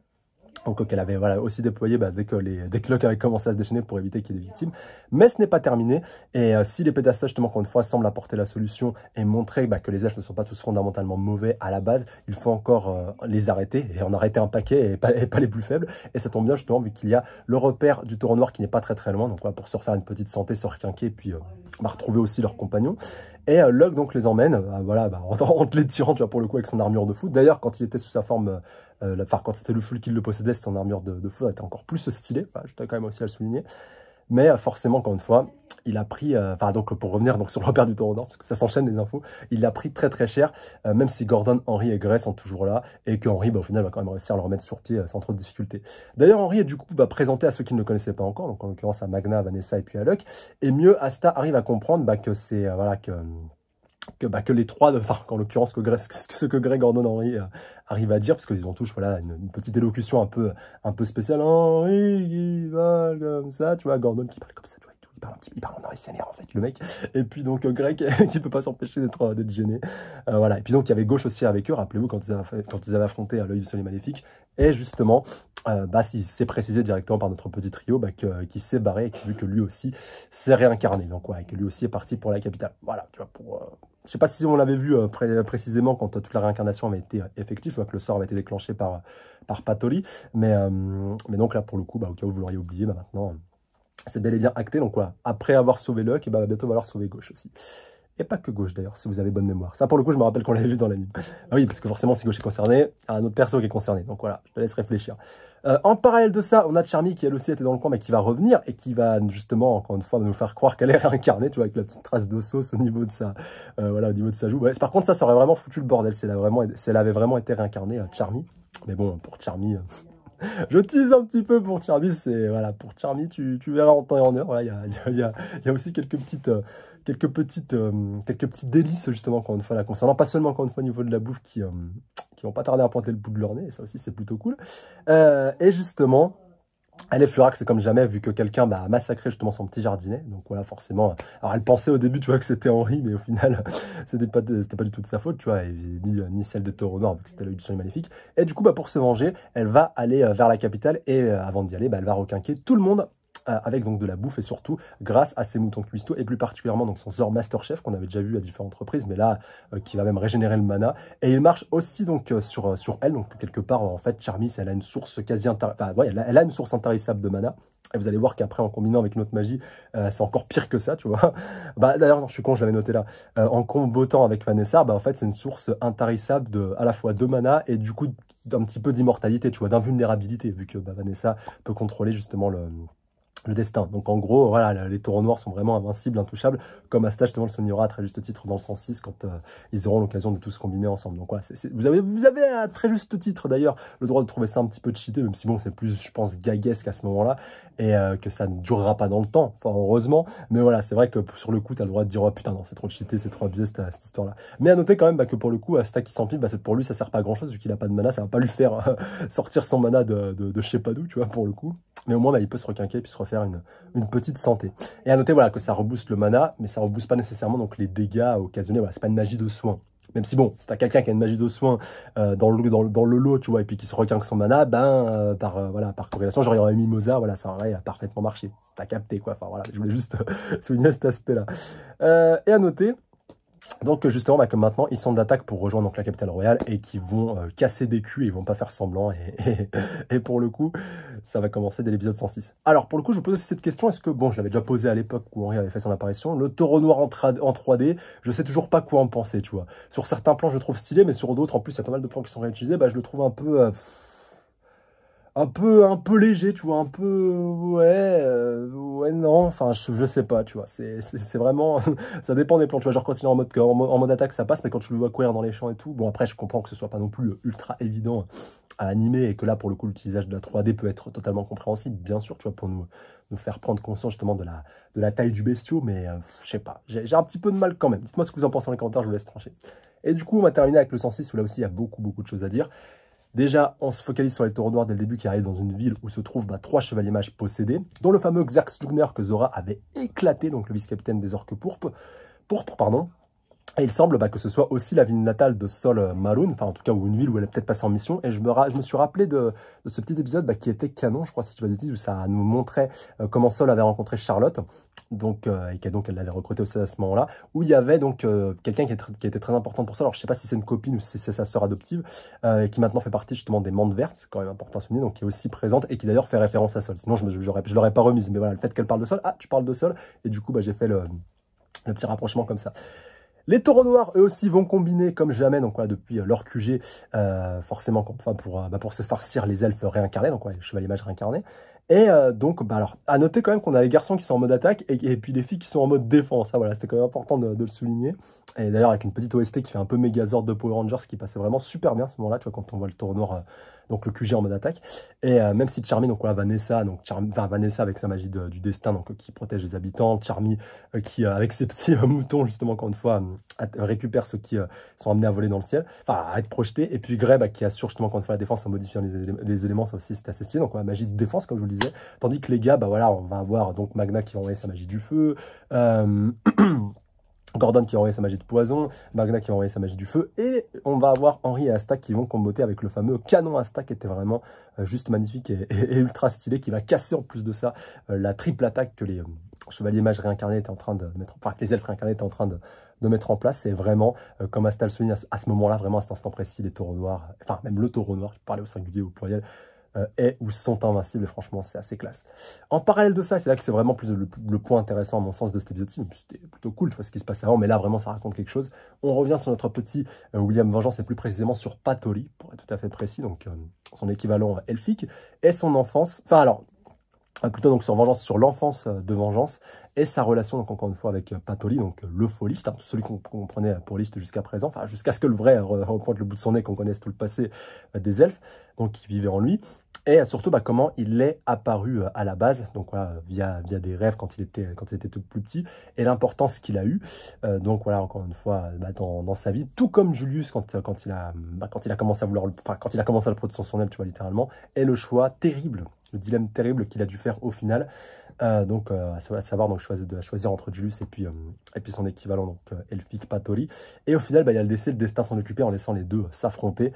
Donc qu'elle avait voilà, aussi déployé bah, dès que les avait commencé à se déchaîner pour éviter qu'il y ait des victimes. Mais ce n'est pas terminé. Et euh, si les pédastages, justement, encore une fois, semblent apporter la solution et montrer bah, que les âges ne sont pas tous fondamentalement mauvais à la base, il faut encore euh, les arrêter et en arrêter un paquet et pas, les plus faibles. Et ça tombe bien, justement, vu qu'il y a le repère du taureau noir qui n'est pas très très loin. Donc voilà, pour se refaire une petite santé, se requinquer, puis euh, bah, retrouver aussi leurs compagnons. Et Locke donc les emmène, voilà, en, en, les tirant, tu pour le coup, avec son armure de foot. D'ailleurs, quand il était sous sa forme euh, enfin, quand c'était le full qui le possédait, c'était en armure de, de était encore plus stylée. Enfin, je tiens quand même aussi à le souligner. Mais euh, forcément, encore une fois, il a pris, euh, enfin donc pour revenir donc sur le repère du Taureau parce que ça s'enchaîne les infos, il l'a pris très très cher, même si Gordon, Henry et Gray sont toujours là, et que Henry, bah, au final, va quand même réussir à le remettre sur pied sans trop de difficultés. D'ailleurs, Henry est du coup bah, présenté à ceux qui ne le connaissaient pas encore, donc en l'occurrence à Magna, Vanessa et puis à Luck, et mieux, Asta arrive à comprendre bah, que c'est, voilà, que que, bah, que les trois, enfin en l'occurrence que, ce que Greg Gordon Henry euh, arrive à dire, parce qu'ils ont tous voilà, une, petite élocution un peu, un peu spéciale. Henri il parle comme ça, tu vois, Gordon qui parle comme ça, tu vois, il, parle un petit il parle en ASMR en fait, le mec. Et puis donc euh, Greg qui peut pas s'empêcher d'être euh, gêné. Euh, voilà. Et puis donc il y avait gauche aussi avec eux, rappelez-vous, quand, ils avaient, quand ils avaient affronté l'œil du soleil maléfique. Et justement, bah, il s'est précisé directement par notre petit trio bah, s'est barré, vu que lui aussi s'est réincarné. Donc, ouais, que lui aussi est parti pour la capitale. Voilà, tu vois, pour, je ne sais pas si on l'avait vu euh, précisément quand euh, toute la réincarnation avait été euh, effective, que le sort avait été déclenché par, par Patoli. Mais, mais donc là, pour le coup, bah, au cas où vous l'auriez oublié, bah, maintenant, c'est bel et bien acté. Donc voilà, après avoir sauvé Luck, et eh bah, ben, bientôt va falloir sauver Gauche aussi et pas que gauche d'ailleurs, si vous avez bonne mémoire. Ça, pour le coup, je me rappelle qu'on l'avait vu dans la l'anime. Ah oui, parce que forcément, si gauche est concerné, un autre perso qui est concerné. Donc voilà, je te laisse réfléchir. Euh, en parallèle de ça, on a Charmy qui elle aussi était dans le coin, mais qui va revenir et qui va justement, encore une fois, nous faire croire qu'elle est réincarnée, tu vois, avec la petite trace de sauce au niveau de sa, euh, voilà, au niveau de sa joue. par contre, ça, ça aurait vraiment foutu le bordel si elle, vraiment, avait vraiment été réincarnée, euh, Charmy. Mais bon, pour Charmy. je tease un petit peu pour Charmy, c'est voilà, pour Charmy, tu, tu, verras en temps et en heure. Il y, a, aussi quelques petites, euh, quelques petites, euh, quelques petites délices justement encore une fois là, concernant pas seulement quand une fois au niveau de la bouffe qui, euh, qui vont pas tarder à pointer le bout de leur nez. Et ça aussi, c'est plutôt cool. et justement. Elle c'est comme jamais, vu que quelqu'un a massacré justement son petit jardinet. Donc voilà, forcément. Euh, alors elle pensait au début, tu vois, que c'était Henri, mais au final, c'était pas, pas du tout de sa faute, tu vois, euh, ni, celle des taureaux noirs, vu que c'était l'œil du maléfique. Et du coup, bah, pour se venger, elle va aller euh, vers la capitale et avant d'y aller, bah, elle va requinquer tout le monde euh, avec donc de la bouffe et surtout grâce à ses moutons cuistots et plus particulièrement donc son sort Masterchef qu'on avait déjà vu à différentes reprises mais là euh, qui va même régénérer le mana et il marche aussi donc euh, sur, sur elle donc quelque part en fait Charmis elle a une source quasi enfin, elle, a, une source intarissable de mana et vous allez voir qu'après, en combinant avec notre magie, c'est encore pire que ça, tu vois. bah, D'ailleurs, je suis con, je l'avais noté là. en combotant avec Vanessa, bah, en fait, c'est une source intarissable de, à la fois de mana et du coup d'un petit peu d'immortalité, tu vois, d'invulnérabilité, vu que bah, Vanessa peut contrôler justement le, le destin. Donc en gros, voilà, les taureaux noirs sont vraiment invincibles, intouchables, comme Asta devant le soulignera à très juste titre dans le 106 quand euh, ils auront l'occasion de tous combiner ensemble. Donc voilà, vous, avez, vous avez à très juste titre d'ailleurs le droit de trouver ça un petit peu cheaté, même si bon, c'est plus, je pense, gaguesque à ce moment-là et euh, que ça ne durera pas dans le temps, fort heureusement. Mais voilà, c'est vrai que sur le coup, tu as le droit de dire, oh putain, non, c'est trop cheaté, c'est trop abusé cette, histoire-là. Mais à noter quand même bah, que pour le coup, à euh, Stack qui s'empile, bah, pour lui, ça sert pas à grand-chose, vu qu'il a pas de mana, ça va pas lui faire euh, sortir son mana de, chez Padou, sais pas d'où, tu vois, pour le coup. Mais au moins, bah, il peut se requinquer et puis se refaire une, petite santé. Et à noter voilà, que ça rebooste le mana, mais ça rebooste pas nécessairement donc, les dégâts occasionnés. Ce c'est pas une magie de soins. Même si bon, si t'as quelqu'un qui a une magie de soins euh, dans, le, dans, le lot, tu vois, et puis qui se requinque son mana, ben euh, par euh, voilà, par corrélation, j'aurais mis Mozart, voilà, ça aurait parfaitement marché. T'as capté quoi. Enfin voilà, je voulais juste souligner cet aspect-là. et à noter, donc euh, justement, bah, comme maintenant, ils sont d'attaque pour rejoindre donc, la capitale royale et qui vont euh, casser des culs et ils vont pas faire semblant. Et, pour le coup, ça va commencer dès l'épisode 106. Alors pour le coup, je vous pose aussi cette question, est-ce que, bon, je l'avais déjà posé à l'époque où Henri avait fait son apparition, le taureau noir en, 3D, je sais toujours pas quoi en penser, tu vois. Sur certains plans, je le trouve stylé, mais sur d'autres, en plus, il y a pas mal de plans qui sont réutilisés, bah, je le trouve un peu... Euh, un peu un peu léger tu vois un peu ouais euh, ouais non enfin je, sais pas tu vois c'est vraiment ça dépend des plans tu vois genre quand il est en mode en, mode attaque ça passe mais quand tu le vois courir dans les champs et tout bon après je comprends que ce soit pas non plus ultra évident à animer et que là pour le coup l'utilisation de la 3D peut être totalement compréhensible bien sûr tu vois pour nous faire prendre conscience justement de la de la taille du bestiau mais euh, je sais pas j'ai un petit peu de mal quand même dites-moi ce que vous en pensez dans les commentaires je vous laisse trancher et du coup on va terminer avec le 106 où là aussi il y a beaucoup beaucoup de choses à dire Déjà, on se focalise sur les taureaux noirs dès le début qui arrivent dans une ville où se trouvent bah, trois chevaliers mages possédés, dont le fameux Xerx Lugner que Zora avait éclaté, donc le vice-capitaine des orques pourpres, pourpre, pardon, et il semble bah, que ce soit aussi la ville natale de Sol Maroon, enfin en tout cas ou une ville où elle est peut-être passée en mission. Et je me, je me suis rappelé de, ce petit épisode bah, qui était canon, je crois, si tu vas dit, où ça nous montrait euh, comment Sol avait rencontré Charlotte, donc, euh, et qu'elle l'avait recrutée aussi à ce moment-là, où il y avait donc euh, quelqu'un qui, qui, était très important pour Sol. Alors je ne sais pas si c'est une copine ou si c'est sa sœur adoptive, qui maintenant fait partie justement des Mantes Vertes, quand même important à souligner, donc qui est aussi présente et qui d'ailleurs fait référence à Sol. Sinon je ne l'aurais pas remise, mais voilà, le fait qu'elle parle de Sol, ah tu parles de Sol, et du coup bah, j'ai fait le, le petit rapprochement comme ça. Les taureaux noirs, eux aussi, vont combiner comme jamais, donc depuis euh, leur QG, euh, forcément, enfin, euh, bah, pour, se farcir les elfes réincarnés, donc voilà, les chevaliers mages réincarnés. Et donc, bah alors, à noter quand même qu'on a les garçons qui sont en mode attaque et, puis les filles qui sont en mode défense. voilà, c'était quand même important de, le souligner. Et d'ailleurs, avec une petite OST qui fait un peu Megazord de Power Rangers, qui passait vraiment super bien à ce moment-là, tu vois, quand on voit le taureau noir donc le QG en mode attaque. Et euh, même si Charmy, donc on a Vanessa, donc Vanessa avec sa magie du destin, donc euh, qui protège les habitants, Charmy euh, qui, avec ses petits moutons, justement, encore une fois, récupère ceux qui sont amenés à voler dans le ciel, enfin à être projetés, et puis Grey bah, qui assure justement quand une fait la défense en modifiant les, éléments, ça aussi c'est assez stylé, donc on a magie de défense comme je vous le disais, tandis que les gars, bah voilà, on va avoir donc Magna qui va envoyer sa magie du feu, Gordon qui a envoyé sa magie de poison, Magna qui a envoyé sa magie du feu, et on va avoir Henri et Asta qui vont comboter avec le fameux canon Asta qui était vraiment euh, juste magnifique et, ultra stylé, qui va casser en plus de ça euh, la triple attaque que les euh, chevaliers mages réincarnés étaient en train de mettre, enfin que les elfes réincarnés étaient en train de, mettre en place. Et vraiment, comme Asta le souligne à ce, moment-là, vraiment à cet instant précis, les taureaux noirs, enfin même le taureau noir, je parlais au singulier ou au pluriel, euh, est ou sont invincibles. et Franchement, c'est assez classe. En parallèle de ça, c'est là que c'est vraiment plus le, point intéressant à mon sens de cet épisode-ci. C'était plutôt cool ce qui se passe avant, mais là vraiment ça raconte quelque chose. On revient sur notre petit euh, William Vengeance et plus précisément sur Patoli pour être tout à fait précis, donc euh, son équivalent elfique, et son enfance. Enfin alors, plutôt donc sur Vengeance, sur l'enfance de Vengeance et sa relation donc encore une fois avec Patoli, donc le foliste, hein, celui qu'on prenait pour liste jusqu'à présent, enfin jusqu'à ce que le vrai repointe le bout de son nez, qu'on connaisse tout le passé des elfes, donc qui vivait en lui, et surtout bah, comment il est apparu euh, à la base, donc via, des rêves quand il était, quand il était tout plus petit, et l'importance qu'il a eue, euh, donc voilà, encore une fois, bah, dans, sa vie, tout comme Julius quand, euh, il, a, bah, quand il a commencé à vouloir, le, quand il a commencé à le produire son aile, tu vois, littéralement, et le choix terrible, le dilemme terrible qu'il a dû faire au final, donc à savoir donc choisir, de choisir entre Julius et puis, et puis son équivalent donc Elphic, patoli et au final il a le le destin s'en occuper en laissant les deux s'affronter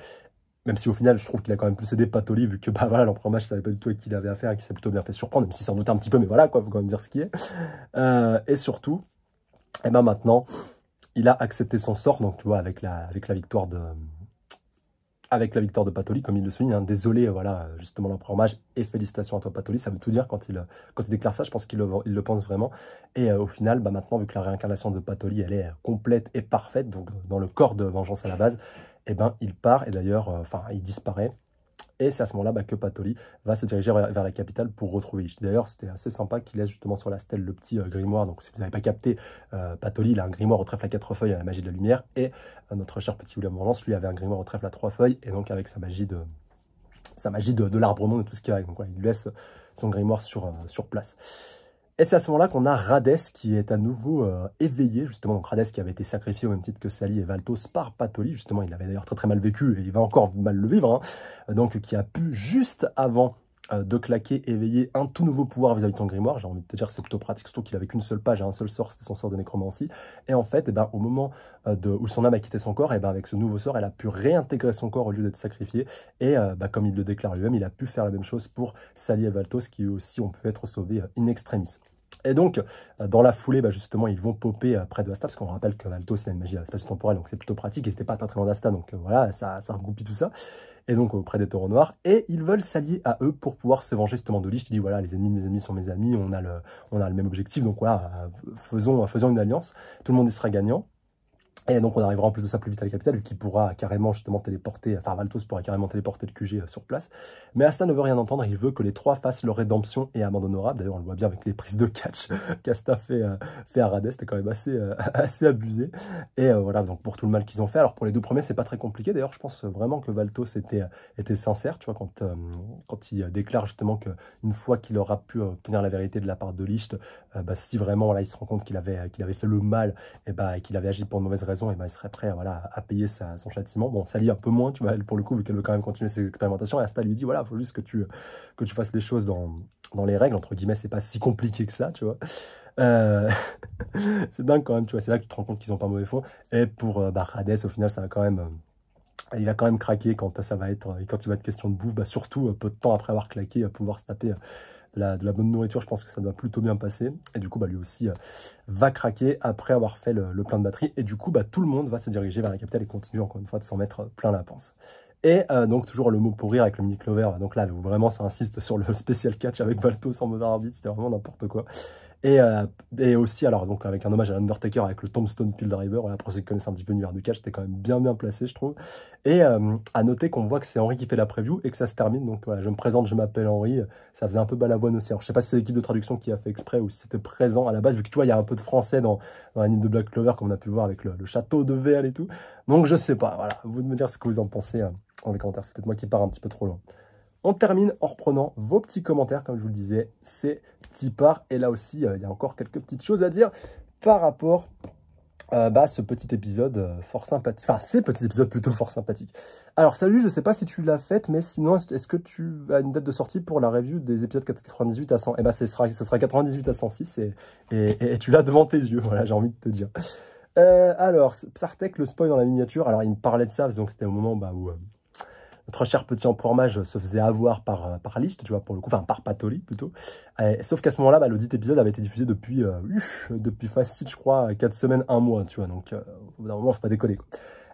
même si au final, je trouve qu'il a quand même plus aidé Patoli, vu que bah, voilà, l'empereur match ne savait pas du tout avec qui il avait affaire et qu'il s'est plutôt bien fait surprendre, même s'il s'en doutait un petit peu, mais voilà, quoi, faut quand même dire ce qui est. Euh, et surtout, et eh ben maintenant, il a accepté son sort, donc tu vois, avec la, avec la victoire de. Avec la victoire de Patoli, comme il le souligne, hein. désolé, voilà, justement, l'empereur mage et félicitations à toi, Patoli. Ça veut tout dire quand il, quand il déclare ça, je pense qu'il le, il le pense vraiment. Et euh, au final, bah, maintenant, vu que la réincarnation de Patoli, elle est complète et parfaite, donc dans le corps de Vengeance à la base, et eh ben il part et d'ailleurs, euh, enfin, il disparaît. Et c'est à ce moment-là bah, que Patoli va se diriger vers la capitale pour retrouver D'ailleurs, c'était assez sympa qu'il laisse justement sur la stèle le petit euh, grimoire. Donc, si vous n'avez pas capté, euh, Patoli, il a un grimoire au trèfle à quatre feuilles à la magie de la lumière. Et notre cher petit William Morlance, lui, avait un grimoire au trèfle à trois feuilles. Et donc, avec sa magie de sa magie de, l'arbre monde et tout ce qu'il y a. Donc, il laisse son grimoire sur, sur place. Et c'est à ce moment-là qu'on a Radès qui est à nouveau euh, éveillé, justement. Donc Radès qui avait été sacrifié au même titre que Sally et Valtos par Patoli. Justement, il avait d'ailleurs très très mal vécu et il va encore mal le vivre. Hein. Donc qui a pu, juste avant euh, de claquer, éveiller un tout nouveau pouvoir vis-à-vis de son grimoire. J'ai envie de te dire, c'est plutôt pratique, surtout qu'il avait qu'une seule page et hein, un seul sort, c'était son sort de nécromancie. Et en fait, eh ben, au moment euh, où son âme a quitté son corps, et eh ben, avec ce nouveau sort, elle a pu réintégrer son corps au lieu d'être sacrifiée. Et bah, comme il le déclare lui-même, il a pu faire la même chose pour Sally et Valtos qui eux aussi ont pu être sauvés in extremis. Et donc, euh, dans la foulée, bah, justement, ils vont popper euh, près de Asta, parce qu'on rappelle que Alto, c'est une magie l'espace temporel, donc c'est plutôt pratique, et c'était pas très très loin d'Asta, donc euh, voilà, ça, ça tout ça. Et donc, auprès des taureaux noirs, et ils veulent s'allier à eux pour pouvoir se venger justement de Lich. Je dis voilà, les ennemis de mes amis sont mes amis, on a le, même objectif, donc voilà, faisons, faisons une alliance, tout le monde y sera gagnant. Et donc on arrivera en plus de ça plus vite à la capitale, qui pourra carrément justement téléporter, enfin Valtos pourra carrément téléporter le QG euh, sur place. Mais Asta ne veut rien entendre, il veut que les trois fassent leur rédemption et amende honorable. D'ailleurs on le voit bien avec les prises de catch qu'Asta fait, euh, fait à Radès, c'était quand même assez, euh, assez abusé. Et voilà, donc pour tout le mal qu'ils ont fait. Alors pour les deux premiers c'est pas très compliqué, d'ailleurs je pense vraiment que Valtos était, était sincère, tu vois, quand, quand il déclare justement qu'une fois qu'il aura pu obtenir la vérité de la part de Licht, bah, si vraiment là il se rend compte qu'il avait, qu'il avait fait le mal bah, et, qu'il avait agi pour de mauvaises raisons, et eh ben, il serait prêt voilà, à payer sa, son châtiment. Bon, ça lit un peu moins, tu vois, pour le coup, vu qu'elle veut quand même continuer ses expérimentations. Et Asta lui dit, voilà, il faut juste que tu, que tu fasses les choses dans, dans les règles, entre guillemets, c'est pas si compliqué que ça, tu vois. Euh, c'est dingue quand même, tu vois, c'est là que tu te rends compte qu'ils ont pas mauvais fond. Et pour euh, bah, Hades, au final, ça va quand même... Euh, il va quand même craquer quand ça va être, quand il va être question de bouffe, bah, surtout peu de temps après avoir claqué, pouvoir se taper de la, bonne nourriture, je pense que ça doit plutôt bien passer. Et du coup, bah, lui aussi euh, va craquer après avoir fait le, plein de batterie. Et du coup, bah, tout le monde va se diriger vers la capitale et continue encore une fois de s'en mettre euh, plein la panse. Et euh, donc toujours le mot pour rire avec le mini clover. Bah, donc là, vraiment, ça insiste sur le spécial catch avec Balto en mode arbitre. C'était vraiment n'importe quoi. Euh, et, aussi, alors, donc, avec un hommage à l'Undertaker avec le Tombstone Pill Driver, pour ceux qui connaissent un petit peu l'univers du catch, c'était quand même bien, bien placé, je trouve. Et euh, à noter qu'on voit que c'est Henri qui fait la preview et que ça se termine. Donc, voilà, je me présente, je m'appelle Henri. Ça faisait un peu balavoine aussi. Alors, je sais pas si c'est l'équipe de traduction qui a fait exprès ou si c'était présent à la base, vu que tu vois, il y a un peu de français dans, dans l'anime de Black Clover, comme on a pu voir avec le, château de Véal et tout. Donc, je sais pas, voilà, vous de me dire ce que vous en pensez en hein, dans les commentaires. C'est peut-être moi qui pars un petit peu trop loin. On termine en reprenant vos petits commentaires, comme je vous le disais, c'est part Et là aussi, euh, il y a encore quelques petites choses à dire par rapport à euh, bah, ce petit épisode euh, fort sympathique. Enfin, ces petits épisodes plutôt fort sympathiques. Alors, salut, je ne sais pas si tu l'as fait, mais sinon, est-ce que tu as une date de sortie pour la review des épisodes 98 à 100 Eh bien, ce sera, ce 98 à 106 et, et, tu l'as devant tes yeux, voilà, j'ai envie de te dire. alors, Psartek, le spoil dans la miniature. Alors, il me parlait de ça, donc c'était au moment bah, où notre cher petit empereur mage se faisait avoir par, euh, par liste tu vois, pour le coup, enfin par Patoli plutôt. sauf qu'à ce moment-là, bah, l'audit épisode avait été diffusé depuis, euh, depuis facile, je crois, 4 semaines, 1 mois, tu vois. Donc, euh, normalement, faut pas déconner. Quoi.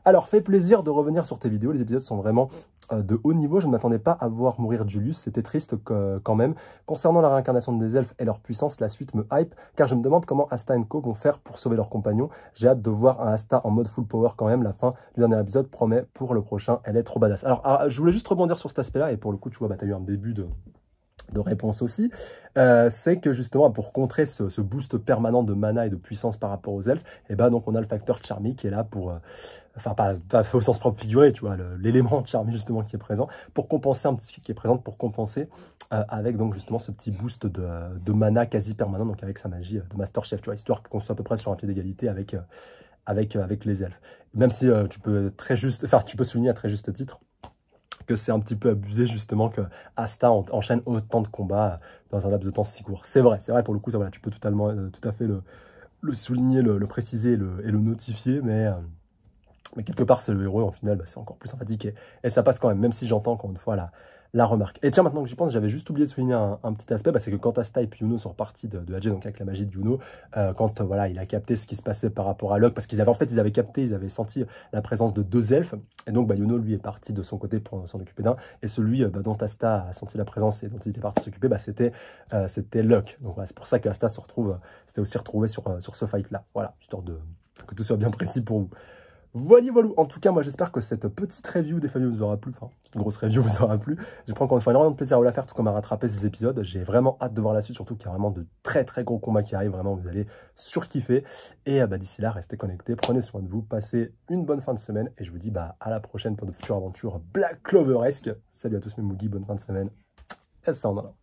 Alors, fait plaisir de revenir sur tes vidéos. Les épisodes sont vraiment euh, de haut niveau. Je ne m'attendais pas à voir mourir Julius. C'était triste quand même. Concernant la réincarnation des elfes et leur puissance, la suite me hype, car je me demande comment Asta et Co vont faire pour sauver leurs compagnons. J'ai hâte de voir un Asta en mode full power quand même. La fin du dernier épisode promet pour le prochain. Elle est trop badass. Alors, ah, je voulais juste rebondir sur cet aspect-là. Et pour le coup, tu vois, bah, tu eu un début de de réponse aussi, euh, c'est que justement pour contrer ce, boost permanent de mana et de puissance par rapport aux elfes, et eh ben donc on a le facteur charmy qui est là pour, euh, enfin pas, au sens propre figuré, tu vois, l'élément charmy justement qui est présent pour compenser un petit qui est présent pour compenser euh, avec donc justement ce petit boost de, mana quasi permanent donc avec sa magie de Master Chef, tu histoire qu'on soit à peu près sur un pied d'égalité avec avec avec les elfes. Même si tu peux très juste, enfin tu peux souligner à très juste titre que c'est un petit peu abusé justement que Asta enchaîne autant de combats euh, dans un laps de temps si court. C'est vrai, c'est vrai pour le coup, ça voilà, tu peux totalement, euh, tout à fait le, souligner, le, préciser et le, et le, notifier, mais, euh, mais quelque part c'est le héros en final, bah, c'est encore plus sympathique et, ça passe quand même, même si j'entends encore une fois la, la remarque. Et tiens, maintenant que j'y pense, j'avais juste oublié de souligner un, petit aspect, bah, c'est que quand Asta et puis Yuno sont repartis de, de donc avec la magie de Yuno, euh, quand euh, voilà, il a capté ce qui se passait par rapport à Locke, parce qu'ils avaient en fait, ils avaient capté, ils avaient senti la présence de deux elfes, et donc bah, Yuno lui est parti de son côté pour s'en occuper d'un, et celui euh, bah, dont Asta a senti la présence et dont il était parti s'occuper, bah, c'était c'était Locke. Donc voilà, c'est pour ça que Asta se retrouve, c'était aussi retrouvé sur, sur ce fight là. Voilà, histoire de que tout soit bien précis pour vous. Voilà, voilà. En tout cas, moi, j'espère que cette petite review des familles vous aura plu. Enfin, une grosse review vous aura plu. Je prends encore une fois énormément de plaisir à vous la faire, tout comme à rattraper ces épisodes. J'ai vraiment hâte de voir la suite, surtout qu'il y a vraiment de très, très gros combats qui arrivent. Vraiment, vous allez surkiffer. Et euh, bah, d'ici là, restez connectés, prenez soin de vous, passez une bonne fin de semaine. Et je vous dis bah, à la prochaine pour de futures aventures Black Cloveresque. Salut à tous mes Moogies, bonne fin de semaine. Et ça, en a.